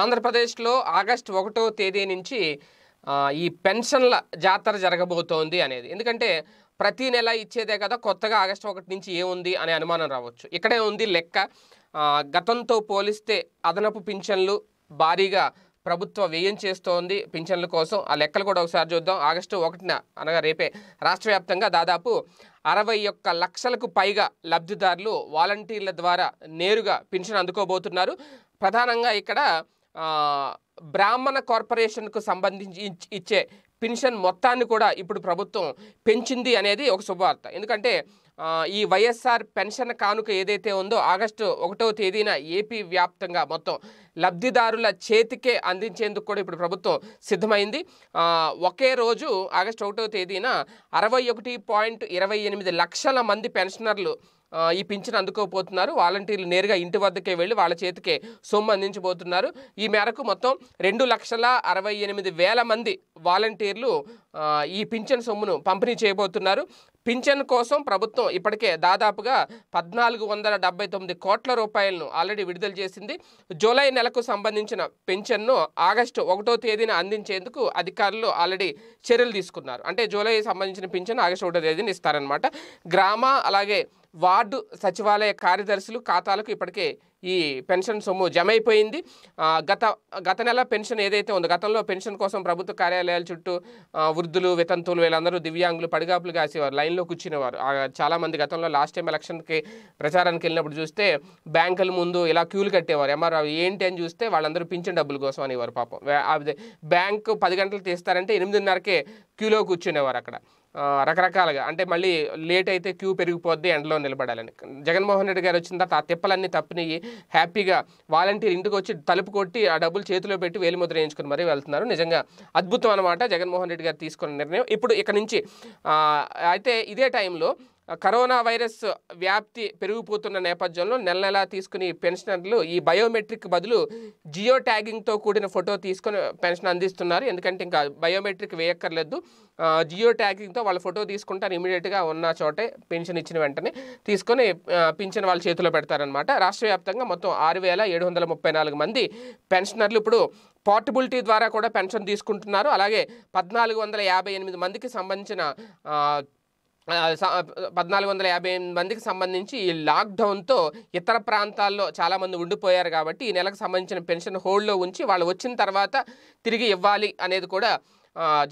ఆంధ్రప్రదేశ్లో ఆగస్టు ఒకటో తేదీ నుంచి ఈ పెన్షన్ల జాతర జరగబోతోంది అనేది ఎందుకంటే ప్రతి నెల ఇచ్చేదే కదా కొత్తగా ఆగస్టు ఒకటి నుంచి ఏముంది అనే అనుమానం రావచ్చు ఇక్కడే ఉంది లెక్క గతంతో పోలిస్తే అదనపు పింఛన్లు భారీగా ప్రభుత్వ వ్యయం చేస్తోంది పింఛన్ల కోసం ఆ లెక్కలు కూడా ఒకసారి చూద్దాం ఆగస్టు ఒకటిన అనగా రేపే రాష్ట్ర వ్యాప్తంగా దాదాపు అరవై ఒక్క లక్షలకు పైగా లబ్ధిదారులు వాలంటీర్ల ద్వారా నేరుగా పింఛన్ అందుకోబోతున్నారు ప్రధానంగా ఇక్కడ బ్రాహ్మణ కార్పొరేషన్కు సంబంధించి ఇచ్చే పెన్షన్ మొత్తాన్ని కూడా ఇప్పుడు ప్రభుత్వం పెంచింది అనేది ఒక శుభవార్త ఎందుకంటే ఈ వైఎస్ఆర్ పెన్షన్ కానుక ఏదైతే ఉందో ఆగస్టు ఒకటవ తేదీన ఏపీ వ్యాప్తంగా మొత్తం లబ్ధిదారుల చేతికే అందించేందుకు కూడా ఇప్పుడు ప్రభుత్వం సిద్ధమైంది ఒకే రోజు ఆగస్టు ఒకటవ తేదీన అరవై లక్షల మంది పెన్షనర్లు ఈ పింఛన్ అందుకోపోతున్నారు వాలంటీర్లు నేరుగా ఇంటి వద్దకే వెళ్ళి వాళ్ళ చేతికే సొమ్ము అందించబోతున్నారు ఈ మేరకు మొత్తం రెండు లక్షల అరవై ఎనిమిది వేల మంది వాలంటీర్లు ఈ పింఛన్ సొమ్మును పంపిణీ చేయబోతున్నారు పింఛన్ కోసం ప్రభుత్వం ఇప్పటికే దాదాపుగా పద్నాలుగు వందల డెబ్బై తొమ్మిది కోట్ల రూపాయలను ఆల్రెడీ విడుదల చేసింది జూలై నెలకు సంబంధించిన పింఛన్ను ఆగస్టు ఒకటో తేదీన అందించేందుకు అధికారులు ఆల్రెడీ చర్యలు తీసుకున్నారు అంటే జూలై సంబంధించిన పింఛన్ ఆగస్టు ఒకటో తేదీన ఇస్తారనమాట గ్రామ అలాగే వార్డు సచివాలయ కార్యదర్శులు ఖాతాలకు ఇప్పటికే ఈ పెన్షన్ సొమ్ము జమ అయిపోయింది గత గత నెల పెన్షన్ ఏదైతే ఉందో గతంలో పెన్షన్ కోసం ప్రభుత్వ కార్యాలయాల చుట్టూ వృద్ధులు వితంతువులు వీళ్ళందరూ దివ్యాంగులు పడిగాపులు కాసేవారు లైన్లో కూర్చునేవారు చాలామంది గతంలో లాస్ట్ టైం ఎలక్షన్కి ప్రచారానికి వెళ్ళినప్పుడు చూస్తే బ్యాంకుల ముందు ఇలా క్యూలు కట్టేవారు ఎంఆర్ ఏంటి అని చూస్తే వాళ్ళందరూ పింఛన్ డబ్బుల కోసం అనేవారు పాపం బ్యాంకు పది గంటలు తీస్తారంటే ఎనిమిదిన్నరకే క్యూలో కూర్చునేవారు అక్కడ రకరకాలుగా అంటే మళ్ళీ లేట్ అయితే క్యూ పెరిగిపోద్ది ఎండలో నిలబడాలని జగన్మోహన్ రెడ్డి గారు వచ్చిన తర్వాత ఆ తిప్పలన్నీ తప్పినవి హ్యాపీగా వాలంటీర్ ఇంటికి వచ్చి తలుపు కొట్టి ఆ డబ్బులు చేతిలో పెట్టి వేలిముద్ర వేయించుకుని మరీ వెళ్తున్నారు నిజంగా అద్భుతం అనమాట జగన్మోహన్ రెడ్డి గారు తీసుకున్న నిర్ణయం ఇప్పుడు ఇక నుంచి అయితే ఇదే టైంలో కరోనా వైరస్ వ్యాప్తి పెరిగిపోతున్న నేపథ్యంలో నెల నెలా తీసుకుని పెన్షనర్లు ఈ బయోమెట్రిక్ బదులు జియో ట్యాగింగ్తో కూడిన ఫోటో తీసుకొని పెన్షన్ అందిస్తున్నారు ఎందుకంటే ఇంకా బయోమెట్రిక్ వేయక్కర్లేదు జియో ట్యాగింగ్తో వాళ్ళ ఫోటో తీసుకుంటారు ఇమీడియట్గా ఉన్న చోటే పెన్షన్ ఇచ్చిన వెంటనే తీసుకొని పింఛన్ వాళ్ళ చేతిలో పెడతారనమాట రాష్ట్ర వ్యాప్తంగా మొత్తం ఆరు వేల ఏడు వందల ముప్పై నాలుగు మంది పెన్షనర్లు ఇప్పుడు పోర్టబిలిటీ ద్వారా కూడా పెన్షన్ తీసుకుంటున్నారు అలాగే పద్నాలుగు వందల యాభై ఎనిమిది మందికి సంబంధించిన పద్నాలుగు వందల యాభై ఎనిమిది మందికి సంబంధించి ఈ లాక్డౌన్తో ఇతర ప్రాంతాల్లో చాలామంది ఉండిపోయారు కాబట్టి ఈ నెలకు సంబంధించిన పెన్షన్ హోల్డ్లో ఉంచి వాళ్ళు వచ్చిన తర్వాత తిరిగి ఇవ్వాలి అనేది కూడా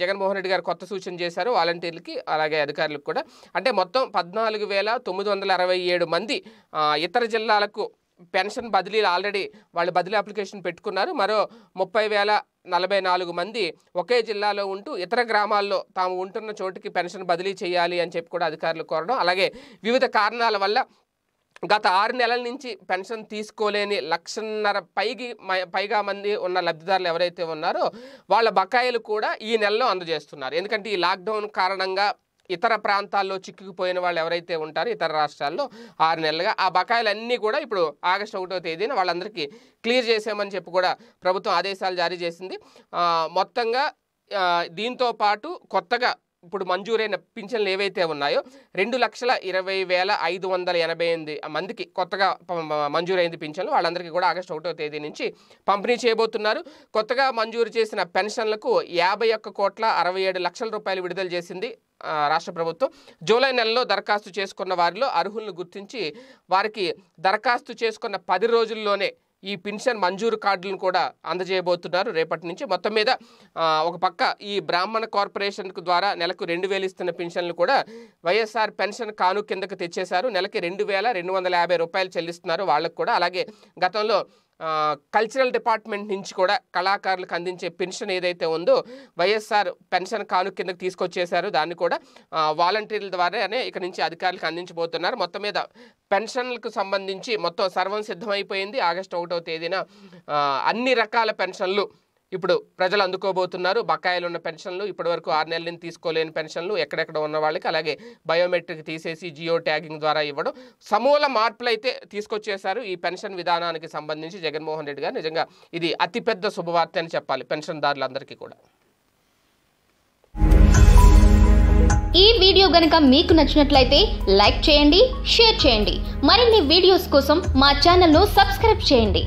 జగన్మోహన్ రెడ్డి గారు కొత్త సూచన చేశారు వాలంటీర్లకి అలాగే అధికారులకు కూడా అంటే మొత్తం పద్నాలుగు వేల తొమ్మిది వందల అరవై ఏడు మంది ఇతర జిల్లాలకు పెన్షన్ బదిలీలు ఆల్రెడీ వాళ్ళు బదిలీ అప్లికేషన్ పెట్టుకున్నారు మరో ముప్పై వేల నలభై నాలుగు మంది ఒకే జిల్లాలో ఉంటూ ఇతర గ్రామాల్లో తాము ఉంటున్న చోటుకి పెన్షన్ బదిలీ చేయాలి అని చెప్పి కూడా అధికారులు కోరడం అలాగే వివిధ కారణాల వల్ల గత ఆరు నెలల నుంచి పెన్షన్ తీసుకోలేని లక్షన్నర పైకి పైగా మంది ఉన్న లబ్ధిదారులు ఎవరైతే ఉన్నారో వాళ్ళ బకాయిలు కూడా ఈ నెలలో అందజేస్తున్నారు ఎందుకంటే ఈ లాక్డౌన్ కారణంగా ఇతర ప్రాంతాల్లో చిక్కుకుపోయిన వాళ్ళు ఎవరైతే ఉంటారో ఇతర రాష్ట్రాల్లో ఆరు నెలలుగా ఆ బకాయిలన్నీ కూడా ఇప్పుడు ఆగస్టు ఒకటో తేదీన వాళ్ళందరికీ క్లియర్ చేసామని చెప్పి కూడా ప్రభుత్వం ఆదేశాలు జారీ చేసింది మొత్తంగా దీంతో పాటు కొత్తగా ఇప్పుడు మంజూరైన పింఛన్లు ఏవైతే ఉన్నాయో రెండు లక్షల ఇరవై వేల ఐదు వందల ఎనభై ఎనిమిది మందికి కొత్తగా మంజూరైంది పింఛన్లు వాళ్ళందరికీ కూడా ఆగస్టు ఒకటో తేదీ నుంచి పంపిణీ చేయబోతున్నారు కొత్తగా మంజూరు చేసిన పెన్షన్లకు యాభై ఒక్క కోట్ల అరవై ఏడు లక్షల రూపాయలు విడుదల చేసింది రాష్ట్ర ప్రభుత్వం జూలై నెలలో దరఖాస్తు చేసుకున్న వారిలో అర్హులను గుర్తించి వారికి దరఖాస్తు చేసుకున్న పది రోజుల్లోనే ఈ పెన్షన్ మంజూరు కార్డులను కూడా అందజేయబోతున్నారు రేపటి నుంచి మొత్తం మీద ఒక పక్క ఈ బ్రాహ్మణ కార్పొరేషన్కు ద్వారా నెలకు రెండు వేలు ఇస్తున్న పెన్షన్లు కూడా వైఎస్ఆర్ పెన్షన్ కాను కిందకు తెచ్చేశారు నెలకి రెండు వేల రెండు వందల యాభై రూపాయలు చెల్లిస్తున్నారు వాళ్ళకు కూడా అలాగే గతంలో కల్చరల్ డిపార్ట్మెంట్ నుంచి కూడా కళాకారులకు అందించే పెన్షన్ ఏదైతే ఉందో వైఎస్ఆర్ పెన్షన్ కాను కిందకు తీసుకొచ్చేసారు దాన్ని కూడా వాలంటీర్ల ద్వారానే ఇక నుంచి అధికారులకు అందించబోతున్నారు మొత్తం మీద పెన్షన్లకు సంబంధించి మొత్తం సర్వం సిద్ధమైపోయింది ఆగస్టు ఒకటో తేదీన అన్ని రకాల పెన్షన్లు ఇప్పుడు ప్రజలు అందుకోబోతున్నారు బకాయిలు ఉన్న పెన్షన్లు ఇప్పటివరకు ఆరు నెలల నుంచి తీసుకోలేని పెన్షన్లు ఎక్కడెక్కడ ఉన్న వాళ్ళకి అలాగే బయోమెట్రిక్ తీసేసి జియో ట్యాగింగ్ ద్వారా ఇవ్వడం సమూల మార్పులు అయితే తీసుకొచ్చేశారు ఈ పెన్షన్ విధానానికి సంబంధించి జగన్మోహన్ రెడ్డి గారు నిజంగా ఇది అతిపెద్ద శుభవార్త అని చెప్పాలి పెన్షన్దారులందరికీ కూడా ఈ వీడియో గనక మీకు నచ్చినట్లయితే లైక్ చేయండి షేర్ చేయండి మరిన్ని వీడియోస్ కోసం మా ఛానల్ను సబ్స్క్రైబ్ చేయండి